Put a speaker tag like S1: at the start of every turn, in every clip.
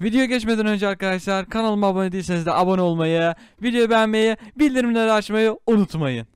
S1: Video geçmeden önce arkadaşlar kanalıma abone değilseniz de abone olmayı, video beğenmeyi, bildirimleri açmayı unutmayın.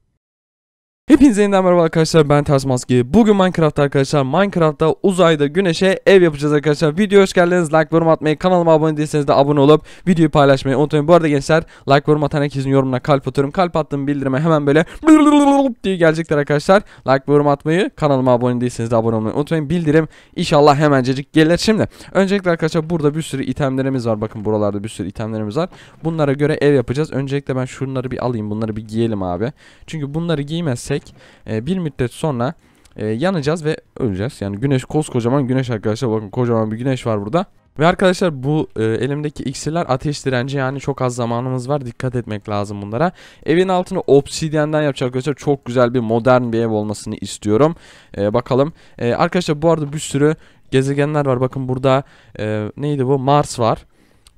S1: Hepinize yeniden merhaba arkadaşlar ben Ters Maske. Bugün Minecraft arkadaşlar Minecraft'ta uzayda güneşe ev yapacağız arkadaşlar. Videoya hoş geldiniz. Like, yorum atmayı, kanalıma abone değilseniz de abone olup videoyu paylaşmayı unutmayın. Bu arada gençler like, yorum atan herkesin yorumuna kalp atıyorum. Kalp attığım bildirime hemen böyle diye gelecekler arkadaşlar. Like, yorum atmayı, kanalıma abone değilseniz de abone olmayı unutmayın. Bildirim inşallah hemencecik gelir. Şimdi öncelikle arkadaşlar burada bir sürü itemlerimiz var. Bakın buralarda bir sürü itemlerimiz var. Bunlara göre ev yapacağız. Öncelikle ben şunları bir alayım. Bunları bir giyelim abi. Çünkü bunları giymezsek giderek e, ee, bir müddet sonra e, yanacağız ve öleceğiz. Yani güneş koskocaman güneş arkadaşlar bakın kocaman bir güneş var burada. Ve arkadaşlar bu e, elimdeki iksirler ateş direnci yani çok az zamanımız var dikkat etmek lazım bunlara. Evin altını obsidyenden yapacak arkadaşlar çok güzel bir modern bir ev olmasını istiyorum. E, bakalım. E, arkadaşlar bu arada bir sürü gezegenler var bakın burada e, neydi bu Mars var.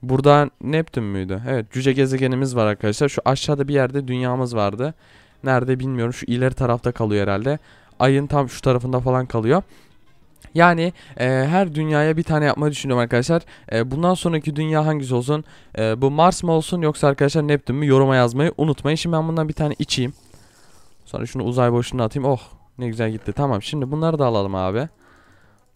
S1: Burada Neptün müydü? Evet cüce gezegenimiz var arkadaşlar. Şu aşağıda bir yerde dünyamız vardı. Nerede bilmiyorum. Şu ileri tarafta kalıyor herhalde. Ayın tam şu tarafında falan kalıyor. Yani e, her dünyaya bir tane yapmayı düşünüyorum arkadaşlar. E, bundan sonraki dünya hangisi olsun? E, bu Mars mı olsun yoksa arkadaşlar Neptün mü? Yoruma yazmayı unutmayın. Şimdi ben bundan bir tane içeyim. Sonra şunu uzay boşluğuna atayım. Oh ne güzel gitti. Tamam şimdi bunları da alalım abi.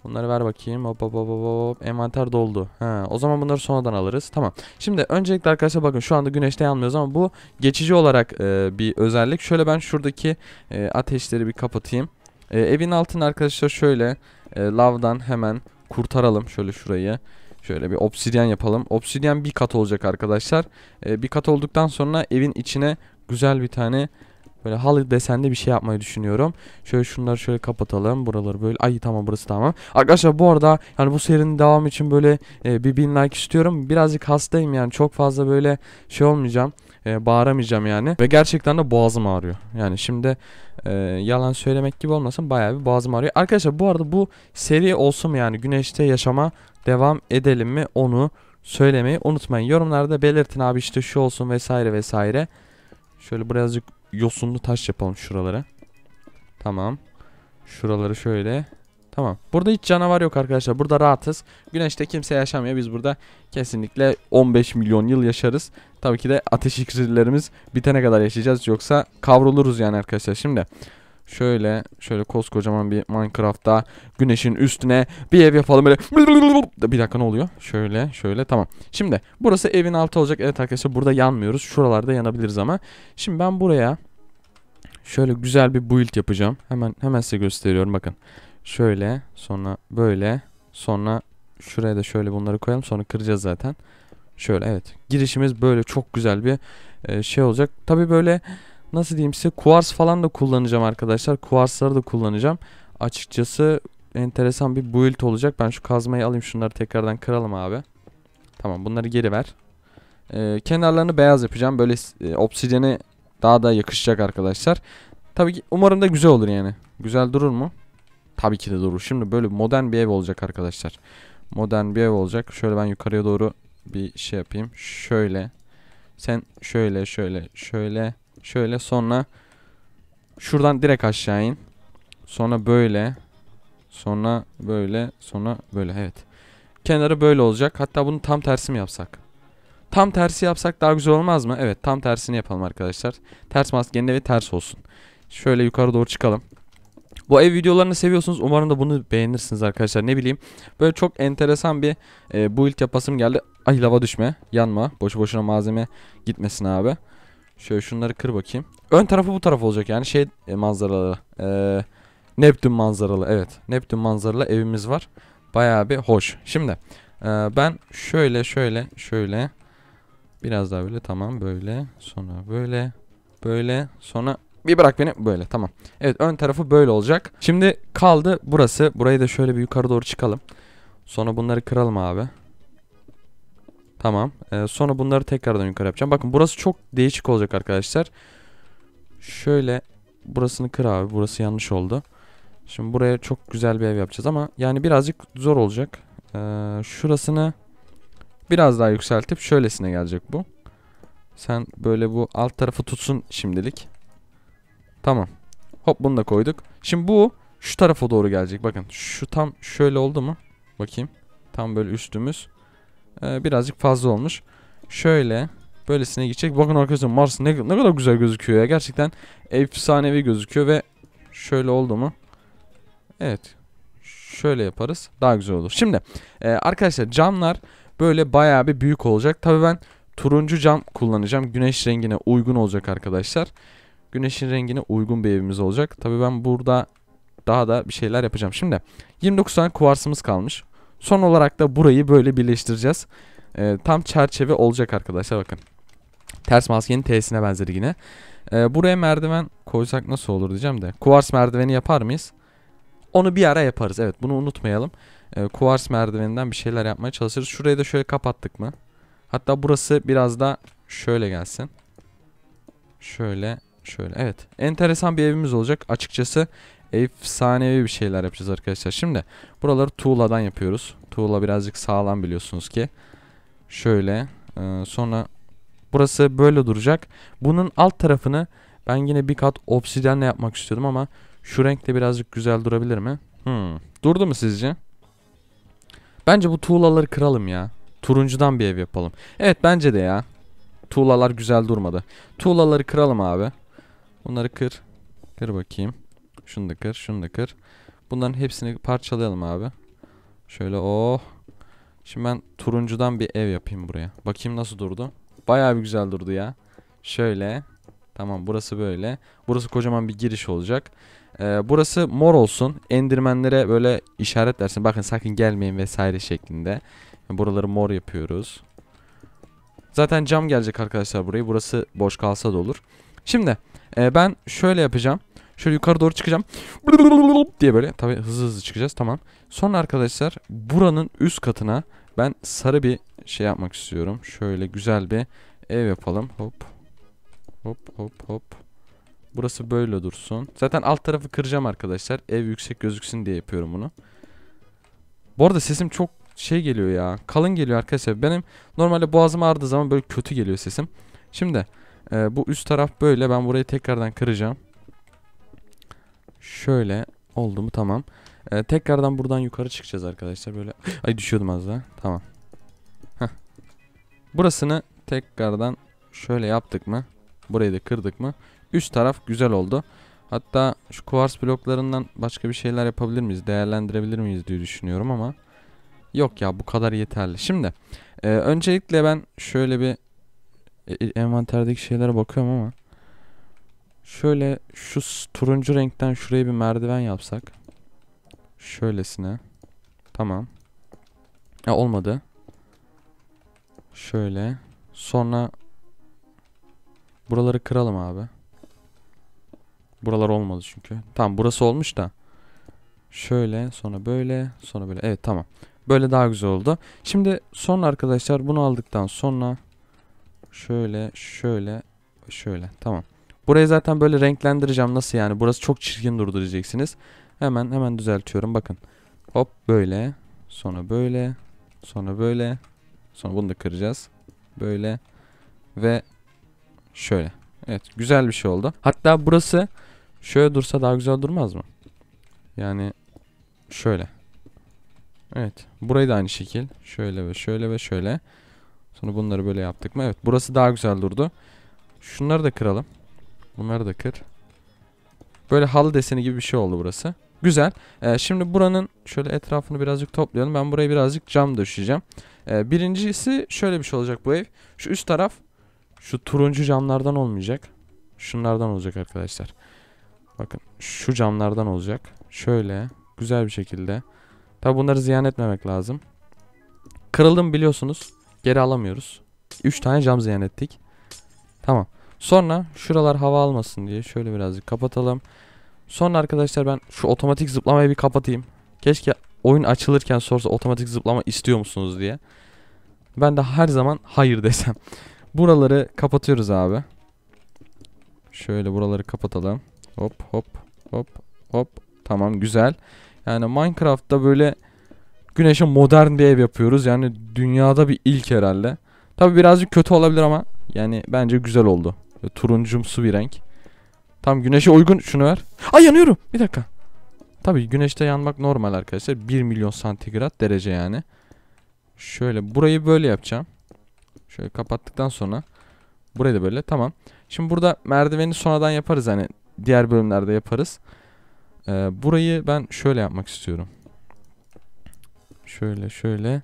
S1: Bunları ver bakayım. Hop hop hop hop. Envanter doldu. Ha, o zaman bunları sonradan alırız. Tamam. Şimdi öncelikle arkadaşlar bakın şu anda güneşte yanmıyoruz ama bu geçici olarak e, bir özellik. Şöyle ben şuradaki e, ateşleri bir kapatayım. E, evin altını arkadaşlar şöyle e, lavdan hemen kurtaralım. Şöyle şurayı. Şöyle bir obsidyen yapalım. Obsidyen bir kat olacak arkadaşlar. E, bir kat olduktan sonra evin içine güzel bir tane Böyle halı desenli bir şey yapmayı düşünüyorum. Şöyle şunları şöyle kapatalım. Buraları böyle. Ay tamam burası tamam. Arkadaşlar bu arada yani bu serinin devamı için böyle e, bir bin like istiyorum. Birazcık hastayım yani. Çok fazla böyle şey olmayacağım. E, bağıramayacağım yani. Ve gerçekten de boğazım ağrıyor. Yani şimdi e, yalan söylemek gibi olmasın bayağı bir boğazım ağrıyor. Arkadaşlar bu arada bu seri olsun mu yani? Güneşte yaşama devam edelim mi? Onu söylemeyi unutmayın. Yorumlarda belirtin abi işte şu olsun vesaire vesaire. Şöyle birazcık yosunlu taş yapalım şuralara. Tamam. Şuraları şöyle. Tamam. Burada hiç canavar yok arkadaşlar. Burada rahatız. Güneşte kimse yaşamıyor. Biz burada kesinlikle 15 milyon yıl yaşarız. Tabii ki de ateş iksirlerimiz bitene kadar yaşayacağız. Yoksa kavruluruz yani arkadaşlar. Şimdi Şöyle şöyle koskocaman bir Minecraft'ta güneşin üstüne bir ev yapalım böyle. Bir dakika ne oluyor? Şöyle şöyle tamam. Şimdi burası evin altı olacak. Evet arkadaşlar burada yanmıyoruz. Şuralarda yanabiliriz ama. Şimdi ben buraya şöyle güzel bir build yapacağım. Hemen hemen size gösteriyorum bakın. Şöyle sonra böyle sonra şuraya da şöyle bunları koyalım sonra kıracağız zaten. Şöyle evet girişimiz böyle çok güzel bir e, şey olacak. Tabi böyle nasıl diyeyim size kuars falan da kullanacağım arkadaşlar. Kuarsları da kullanacağım. Açıkçası enteresan bir build olacak. Ben şu kazmayı alayım şunları tekrardan kıralım abi. Tamam bunları geri ver. Ee, kenarlarını beyaz yapacağım. Böyle e, obsidiyene daha da yakışacak arkadaşlar. Tabii ki umarım da güzel olur yani. Güzel durur mu? Tabii ki de durur. Şimdi böyle modern bir ev olacak arkadaşlar. Modern bir ev olacak. Şöyle ben yukarıya doğru bir şey yapayım. Şöyle. Sen şöyle şöyle şöyle Şöyle sonra şuradan direkt aşağı in. Sonra böyle. Sonra böyle. Sonra böyle. Evet. Kenarı böyle olacak. Hatta bunu tam tersi mi yapsak? Tam tersi yapsak daha güzel olmaz mı? Evet tam tersini yapalım arkadaşlar. Ters maskenin evi ters olsun. Şöyle yukarı doğru çıkalım. Bu ev videolarını seviyorsunuz. Umarım da bunu beğenirsiniz arkadaşlar. Ne bileyim. Böyle çok enteresan bir e, build yapasım geldi. Ay lava düşme. Yanma. Boşu boşuna malzeme gitmesin abi. Şöyle şunları kır bakayım. Ön tarafı bu taraf olacak yani şey e, manzaralı. E, Neptün manzaralı evet. Neptün manzaralı evimiz var. Bayağı bir hoş. Şimdi e, ben şöyle şöyle şöyle biraz daha böyle tamam böyle sonra böyle böyle sonra bir bırak beni böyle tamam. Evet ön tarafı böyle olacak. Şimdi kaldı burası. Burayı da şöyle bir yukarı doğru çıkalım. Sonra bunları kıralım abi. Tamam. Ee, sonra bunları tekrardan yukarı yapacağım. Bakın burası çok değişik olacak arkadaşlar. Şöyle burasını kır abi. Burası yanlış oldu. Şimdi buraya çok güzel bir ev yapacağız ama yani birazcık zor olacak. Ee, şurasını biraz daha yükseltip şöylesine gelecek bu. Sen böyle bu alt tarafı tutsun şimdilik. Tamam. Hop bunu da koyduk. Şimdi bu şu tarafa doğru gelecek. Bakın şu tam şöyle oldu mu? Bakayım. Tam böyle üstümüz e, birazcık fazla olmuş. Şöyle böylesine gidecek. Bakın arkadaşlar Mars ne, ne kadar güzel gözüküyor ya. Gerçekten efsanevi gözüküyor ve şöyle oldu mu? Evet. Şöyle yaparız. Daha güzel olur. Şimdi e, arkadaşlar camlar böyle bayağı bir büyük olacak. Tabii ben turuncu cam kullanacağım. Güneş rengine uygun olacak arkadaşlar. Güneşin rengine uygun bir evimiz olacak. Tabii ben burada daha da bir şeyler yapacağım. Şimdi 29 tane kuvarsımız kalmış. Son olarak da burayı böyle birleştireceğiz. E, tam çerçeve olacak arkadaşlar bakın. Ters maskenin T'sine benzedi yine. E, buraya merdiven koysak nasıl olur diyeceğim de. Kuvars merdiveni yapar mıyız? Onu bir ara yaparız. Evet bunu unutmayalım. E, kuvars merdiveninden bir şeyler yapmaya çalışırız. Şurayı da şöyle kapattık mı? Hatta burası biraz da şöyle gelsin. Şöyle şöyle. Evet enteresan bir evimiz olacak. Açıkçası efsanevi bir şeyler yapacağız arkadaşlar. Şimdi buraları tuğladan yapıyoruz. Tuğla birazcık sağlam biliyorsunuz ki. Şöyle e, sonra burası böyle duracak. Bunun alt tarafını ben yine bir kat obsidenle yapmak istiyordum ama şu renkte birazcık güzel durabilir mi? Hmm. Durdu mu sizce? Bence bu tuğlaları kıralım ya. Turuncudan bir ev yapalım. Evet bence de ya. Tuğlalar güzel durmadı. Tuğlaları kıralım abi. Bunları kır. Kır bakayım. Şunu da kır, şunu da kır. Bunların hepsini parçalayalım abi. Şöyle oh. Şimdi ben turuncudan bir ev yapayım buraya. Bakayım nasıl durdu. Bayağı bir güzel durdu ya. Şöyle. Tamam burası böyle. Burası kocaman bir giriş olacak. Ee, burası mor olsun. Endirmenlere böyle işaretlersin. Bakın sakın gelmeyin vesaire şeklinde. Buraları mor yapıyoruz. Zaten cam gelecek arkadaşlar burayı. Burası boş kalsa da olur. Şimdi e, ben şöyle yapacağım. Şöyle yukarı doğru çıkacağım. diye böyle tabii hızlı hızlı çıkacağız tamam. Sonra arkadaşlar buranın üst katına ben sarı bir şey yapmak istiyorum. Şöyle güzel bir ev yapalım. Hop. Hop hop hop. Burası böyle dursun. Zaten alt tarafı kıracağım arkadaşlar. Ev yüksek gözüksün diye yapıyorum bunu. Bu arada sesim çok şey geliyor ya. Kalın geliyor arkadaşlar. Benim normalde boğazım ağrıdığı zaman böyle kötü geliyor sesim. Şimdi e, bu üst taraf böyle. Ben burayı tekrardan kıracağım. Şöyle oldu mu tamam. Ee, tekrardan buradan yukarı çıkacağız arkadaşlar. Böyle ay düşüyordum az daha. Tamam. Burasını tekrardan şöyle yaptık mı? Burayı da kırdık mı? Üst taraf güzel oldu. Hatta şu kuvars bloklarından başka bir şeyler yapabilir miyiz? Değerlendirebilir miyiz diye düşünüyorum ama yok ya bu kadar yeterli. Şimdi e, öncelikle ben şöyle bir e, e envanterdeki şeylere bakıyorum ama Şöyle şu turuncu renkten şuraya bir merdiven yapsak. Şöylesine. Tamam. Ya olmadı. Şöyle. Sonra buraları kıralım abi. Buralar olmadı çünkü. Tamam burası olmuş da. Şöyle sonra böyle sonra böyle. Evet tamam. Böyle daha güzel oldu. Şimdi son arkadaşlar bunu aldıktan sonra şöyle şöyle şöyle tamam. Burayı zaten böyle renklendireceğim. Nasıl yani? Burası çok çirkin durdu diyeceksiniz. Hemen hemen düzeltiyorum. Bakın. Hop böyle. Sonra böyle. Sonra böyle. Sonra bunu da kıracağız. Böyle. Ve şöyle. Evet güzel bir şey oldu. Hatta burası şöyle dursa daha güzel durmaz mı? Yani şöyle. Evet. Burayı da aynı şekil. Şöyle ve şöyle ve şöyle. Sonra bunları böyle yaptık mı? Evet. Burası daha güzel durdu. Şunları da kıralım. Bunları da kır. Böyle halı deseni gibi bir şey oldu burası. Güzel. Ee, şimdi buranın şöyle etrafını birazcık toplayalım. Ben buraya birazcık cam döşeyeceğim. Ee, birincisi şöyle bir şey olacak bu ev. Şu üst taraf şu turuncu camlardan olmayacak. Şunlardan olacak arkadaşlar. Bakın şu camlardan olacak. Şöyle güzel bir şekilde. Tabi bunları ziyan etmemek lazım. Kırıldım biliyorsunuz. Geri alamıyoruz. 3 tane cam ziyan ettik. Tamam. Sonra şuralar hava almasın diye şöyle birazcık kapatalım. Sonra arkadaşlar ben şu otomatik zıplamayı bir kapatayım. Keşke oyun açılırken sorsa otomatik zıplama istiyor musunuz diye. Ben de her zaman hayır desem. Buraları kapatıyoruz abi. Şöyle buraları kapatalım. Hop hop hop hop. Tamam güzel. Yani Minecraft'ta böyle güneşe modern bir ev yapıyoruz. Yani dünyada bir ilk herhalde. Tabi birazcık kötü olabilir ama yani bence güzel oldu. Böyle turuncumsu bir renk. Tam güneşe uygun şunu ver. Ay yanıyorum. Bir dakika. tabi güneşte yanmak normal arkadaşlar. 1 milyon santigrat derece yani. Şöyle burayı böyle yapacağım. Şöyle kapattıktan sonra burayı da böyle tamam. Şimdi burada merdiveni sonradan yaparız hani diğer bölümlerde yaparız. Ee, burayı ben şöyle yapmak istiyorum. Şöyle şöyle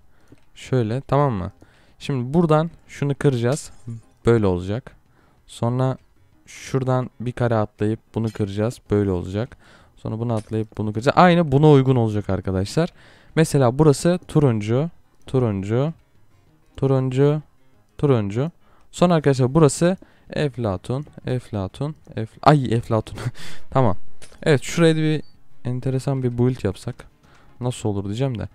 S1: şöyle tamam mı? Şimdi buradan şunu kıracağız. Böyle olacak. Sonra şuradan bir kare atlayıp bunu kıracağız. Böyle olacak. Sonra bunu atlayıp bunu kıracağız. Aynı buna uygun olacak arkadaşlar. Mesela burası turuncu. Turuncu. Turuncu. Turuncu. Son arkadaşlar burası Eflatun. Eflatun. Ef Ay Eflatun. tamam. Evet şuraya bir enteresan bir build yapsak. Nasıl olur diyeceğim de.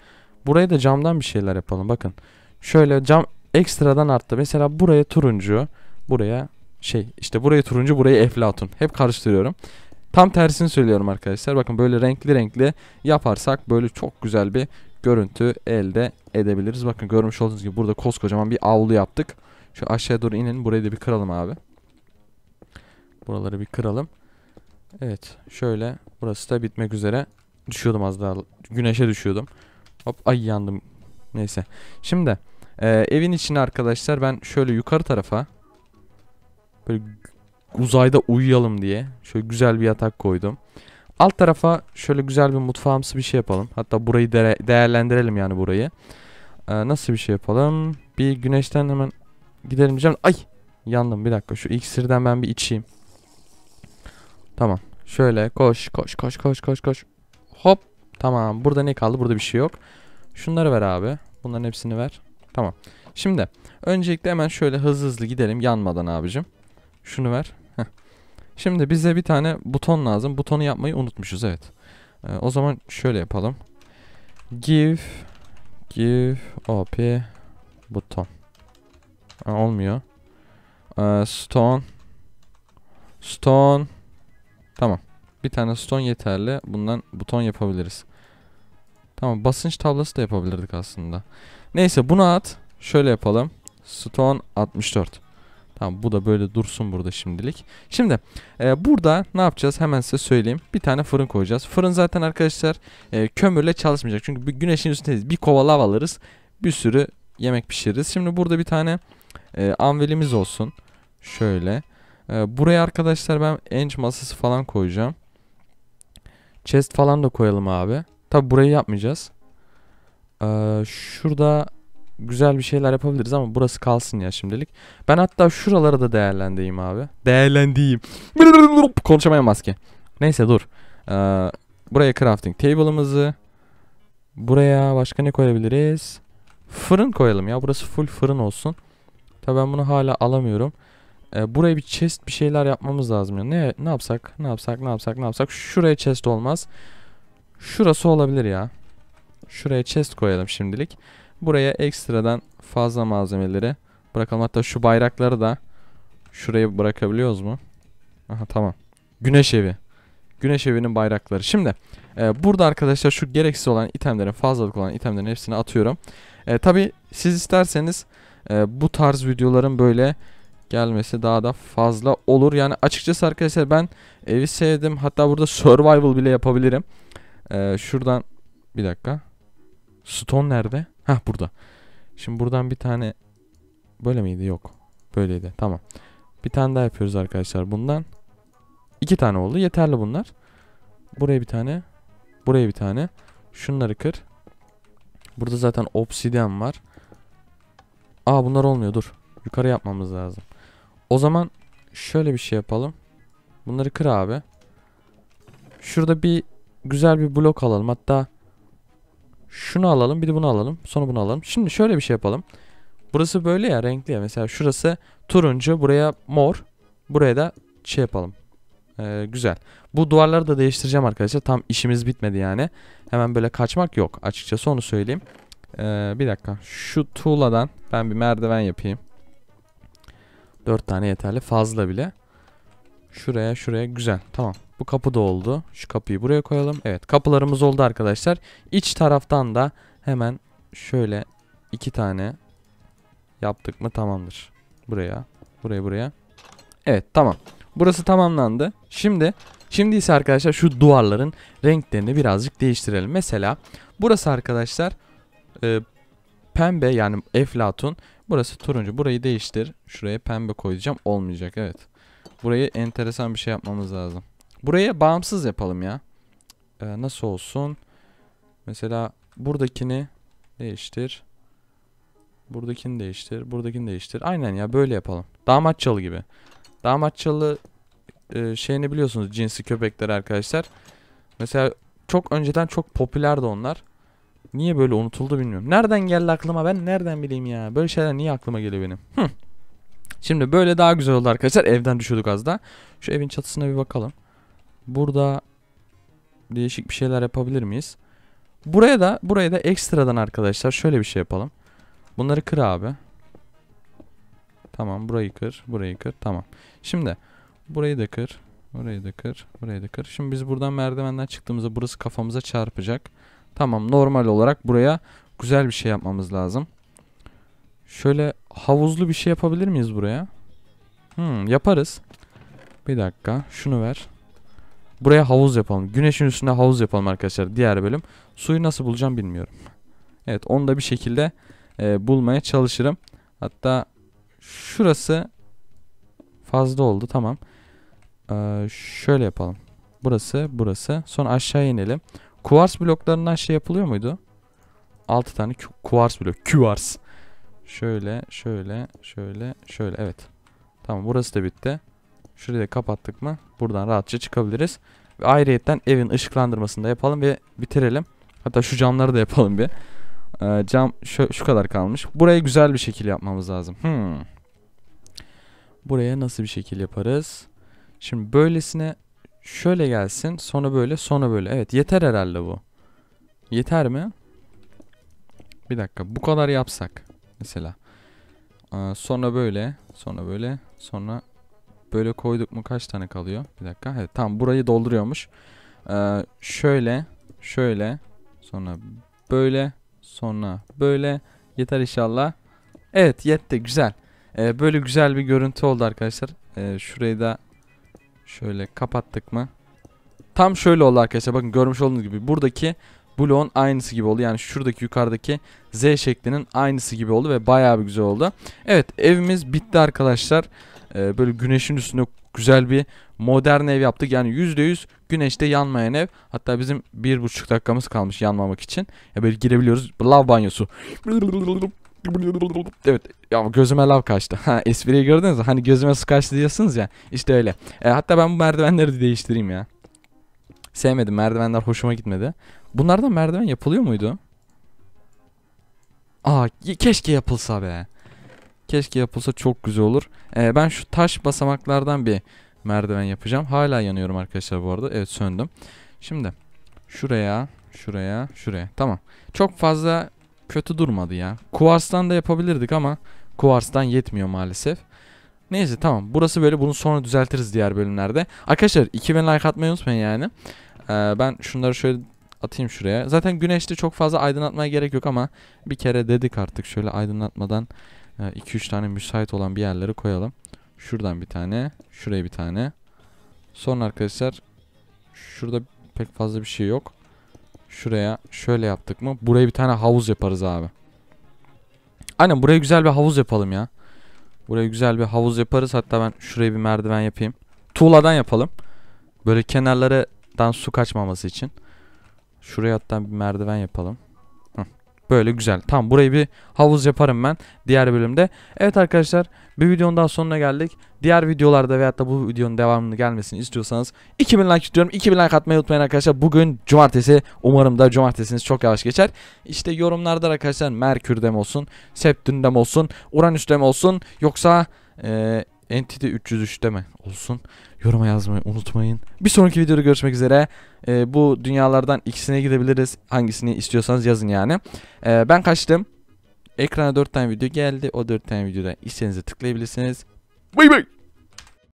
S1: Buraya da camdan bir şeyler yapalım. Bakın. Şöyle cam ekstradan arttı. Mesela buraya turuncu. Buraya şey işte burayı turuncu burayı eflatun. Hep karıştırıyorum. Tam tersini söylüyorum arkadaşlar. Bakın böyle renkli renkli yaparsak böyle çok güzel bir görüntü elde edebiliriz. Bakın görmüş olduğunuz gibi burada koskocaman bir avlu yaptık. Şu aşağıya doğru inin. Burayı da bir kıralım abi. Buraları bir kıralım. Evet şöyle burası da bitmek üzere. Düşüyordum az daha. Güneşe düşüyordum. Hop ay yandım. Neyse. Şimdi e, evin içine arkadaşlar ben şöyle yukarı tarafa Böyle uzayda uyuyalım diye. Şöyle güzel bir yatak koydum. Alt tarafa şöyle güzel bir mutfağımsı bir şey yapalım. Hatta burayı de değerlendirelim yani burayı. Ee, nasıl bir şey yapalım? Bir güneşten hemen gidelim diyeceğim. Ay yandım bir dakika. Şu iksirden ben bir içeyim. Tamam. Şöyle koş koş koş koş koş koş. Hop. Tamam. Burada ne kaldı? Burada bir şey yok. Şunları ver abi. Bunların hepsini ver. Tamam. Şimdi öncelikle hemen şöyle hızlı hızlı gidelim yanmadan abicim. Şunu ver. Heh. Şimdi bize bir tane buton lazım. Butonu yapmayı unutmuşuz evet. Ee, o zaman şöyle yapalım. Give give op buton. Ee, olmuyor. Ee, stone stone tamam. Bir tane stone yeterli. Bundan buton yapabiliriz. Tamam basınç tablası da yapabilirdik aslında. Neyse bunu at. Şöyle yapalım. Stone 64. Tamam bu da böyle dursun burada şimdilik. Şimdi e, burada ne yapacağız hemen size söyleyeyim. Bir tane fırın koyacağız. Fırın zaten arkadaşlar e, kömürle çalışmayacak. Çünkü güneşin üstündeyiz. Bir kova lav alırız. Bir sürü yemek pişiririz. Şimdi burada bir tane e, anvilimiz olsun. Şöyle. E, buraya arkadaşlar ben enç masası falan koyacağım. Chest falan da koyalım abi. Tabi burayı yapmayacağız. Ee, şurada güzel bir şeyler yapabiliriz ama burası kalsın ya şimdilik. Ben hatta şuralara da değerlendireyim abi. Değerlendireyim. Konuşamaya maske. Neyse dur. Ee, buraya crafting table'ımızı. Buraya başka ne koyabiliriz? Fırın koyalım ya. Burası full fırın olsun. Tabi ben bunu hala alamıyorum. Ee, buraya bir chest bir şeyler yapmamız lazım. Ya. Ne, ne yapsak? Ne yapsak? Ne yapsak? Ne yapsak? Şuraya chest olmaz. Şurası olabilir ya. Şuraya chest koyalım şimdilik. Buraya ekstradan fazla malzemeleri bırakalım. Hatta şu bayrakları da şuraya bırakabiliyoruz mu? Aha tamam. Güneş evi. Güneş evinin bayrakları. Şimdi e, burada arkadaşlar şu gereksiz olan itemlerin fazlalık olan itemlerin hepsini atıyorum. E, Tabi siz isterseniz e, bu tarz videoların böyle gelmesi daha da fazla olur. Yani açıkçası arkadaşlar ben evi sevdim. Hatta burada survival bile yapabilirim. E, şuradan bir dakika. Stone nerede? Heh burada. Şimdi buradan bir tane böyle miydi? Yok. Böyleydi. Tamam. Bir tane daha yapıyoruz arkadaşlar bundan. iki tane oldu. Yeterli bunlar. Buraya bir tane. Buraya bir tane. Şunları kır. Burada zaten obsidyen var. Aa bunlar olmuyor dur. Yukarı yapmamız lazım. O zaman şöyle bir şey yapalım. Bunları kır abi. Şurada bir güzel bir blok alalım. Hatta şunu alalım bir de bunu alalım. Sonra bunu alalım. Şimdi şöyle bir şey yapalım. Burası böyle ya renkli ya. Mesela şurası turuncu. Buraya mor. Buraya da şey yapalım. Ee, güzel. Bu duvarları da değiştireceğim arkadaşlar. Tam işimiz bitmedi yani. Hemen böyle kaçmak yok açıkçası onu söyleyeyim. Ee, bir dakika. Şu tuğladan ben bir merdiven yapayım. Dört tane yeterli. Fazla bile. Şuraya şuraya güzel. Tamam. Bu kapı da oldu. Şu kapıyı buraya koyalım. Evet kapılarımız oldu arkadaşlar. İç taraftan da hemen şöyle iki tane yaptık mı tamamdır. Buraya, buraya, buraya. Evet tamam. Burası tamamlandı. Şimdi şimdi ise arkadaşlar şu duvarların renklerini birazcık değiştirelim. Mesela burası arkadaşlar e, pembe yani eflatun. Burası turuncu. Burayı değiştir. Şuraya pembe koyacağım. Olmayacak evet. Burayı enteresan bir şey yapmamız lazım. Buraya bağımsız yapalım ya. Ee, nasıl olsun? Mesela buradakini değiştir. Buradakini değiştir. Buradakini değiştir. Aynen ya böyle yapalım. Damat çalı gibi. Damat çalı e, şeyini biliyorsunuz cinsi köpekler arkadaşlar. Mesela çok önceden çok popülerdi onlar. Niye böyle unutuldu bilmiyorum. Nereden geldi aklıma ben nereden bileyim ya. Böyle şeyler niye aklıma geliyor benim. Hı. Şimdi böyle daha güzel oldu arkadaşlar. Evden düşüyorduk az da. Şu evin çatısına bir bakalım. Burada değişik bir şeyler yapabilir miyiz? Buraya da buraya da ekstradan arkadaşlar şöyle bir şey yapalım. Bunları kır abi. Tamam burayı kır. Burayı kır. Tamam. Şimdi burayı da kır. Burayı da kır. Burayı da kır. Şimdi biz buradan merdivenden çıktığımızda burası kafamıza çarpacak. Tamam normal olarak buraya güzel bir şey yapmamız lazım. Şöyle havuzlu bir şey yapabilir miyiz buraya? Hmm, yaparız. Bir dakika şunu ver. Buraya havuz yapalım. Güneşin üstüne havuz yapalım arkadaşlar. Diğer bölüm. Suyu nasıl bulacağım bilmiyorum. Evet onu da bir şekilde e, bulmaya çalışırım. Hatta şurası fazla oldu. Tamam. Ee, şöyle yapalım. Burası, burası. Sonra aşağı inelim. Kuvars bloklarından şey yapılıyor muydu? 6 tane kuvars blok. Kuvars. Şöyle, şöyle, şöyle, şöyle. Evet. Tamam burası da bitti. Şurayı da kapattık mı? Buradan rahatça çıkabiliriz. Ve ayrıyetten evin ışıklandırmasını da yapalım ve bitirelim. Hatta şu camları da yapalım bir. Ee, cam şu, şu kadar kalmış. Burayı güzel bir şekil yapmamız lazım. Hmm. Buraya nasıl bir şekil yaparız? Şimdi böylesine şöyle gelsin. Sonra böyle sonra böyle. Evet yeter herhalde bu. Yeter mi? Bir dakika bu kadar yapsak. Mesela. Ee, sonra böyle. Sonra böyle. Sonra böyle koyduk mu kaç tane kalıyor? Bir dakika. Evet tamam burayı dolduruyormuş. Ee, şöyle, şöyle, sonra böyle, sonra böyle. Yeter inşallah. Evet yetti güzel. Ee, böyle güzel bir görüntü oldu arkadaşlar. Ee, şurayı da şöyle kapattık mı? Tam şöyle oldu arkadaşlar. Bakın görmüş olduğunuz gibi buradaki bloğun aynısı gibi oldu. Yani şuradaki yukarıdaki Z şeklinin aynısı gibi oldu ve bayağı bir güzel oldu. Evet evimiz bitti arkadaşlar e, böyle güneşin üstünde güzel bir modern ev yaptık. Yani %100 güneşte yanmayan ev. Hatta bizim bir buçuk dakikamız kalmış yanmamak için. Ya böyle girebiliyoruz. Lav banyosu. Evet ya gözüme lav kaçtı. Ha espriyi gördünüz mü? Hani gözüme su kaçtı diyorsunuz ya. İşte öyle. E, hatta ben bu merdivenleri değiştireyim ya. Sevmedim merdivenler hoşuma gitmedi. Bunlardan merdiven yapılıyor muydu? Aa keşke yapılsa be. Keşke yapılsa çok güzel olur. Ee, ben şu taş basamaklardan bir merdiven yapacağım. Hala yanıyorum arkadaşlar bu arada. Evet söndüm. Şimdi şuraya, şuraya, şuraya. Tamam. Çok fazla kötü durmadı ya. Kuvarstan da yapabilirdik ama kuvarstan yetmiyor maalesef. Neyse tamam. Burası böyle bunu sonra düzeltiriz diğer bölümlerde. Arkadaşlar 2000 like atmayı unutmayın yani. Ee, ben şunları şöyle atayım şuraya. Zaten güneşte çok fazla aydınlatmaya gerek yok ama bir kere dedik artık şöyle aydınlatmadan 2-3 tane müsait olan bir yerlere koyalım. Şuradan bir tane. Şuraya bir tane. Sonra arkadaşlar şurada pek fazla bir şey yok. Şuraya şöyle yaptık mı? Buraya bir tane havuz yaparız abi. Aynen buraya güzel bir havuz yapalım ya. Buraya güzel bir havuz yaparız. Hatta ben şuraya bir merdiven yapayım. Tuğladan yapalım. Böyle kenarlardan su kaçmaması için. Şuraya hatta bir merdiven yapalım. Böyle güzel. Tam burayı bir havuz yaparım ben diğer bölümde. Evet arkadaşlar bir videonun daha sonuna geldik. Diğer videolarda veyahut da bu videonun devamını gelmesini istiyorsanız 2000 like istiyorum. 2000 like atmayı unutmayın arkadaşlar. Bugün cumartesi. Umarım da cumartesiniz çok yavaş geçer. İşte yorumlarda arkadaşlar Merkür dem olsun, Septün dem olsun, Uranüs dem olsun yoksa e, Entity 303 deme olsun. Yoruma yazmayı unutmayın. Bir sonraki videoda görüşmek üzere. E, bu dünyalardan ikisine gidebiliriz. Hangisini istiyorsanız yazın yani. E, ben kaçtım. Ekrana 4 tane video geldi. O 4 tane videoda istediğinizi tıklayabilirsiniz. Bay bay.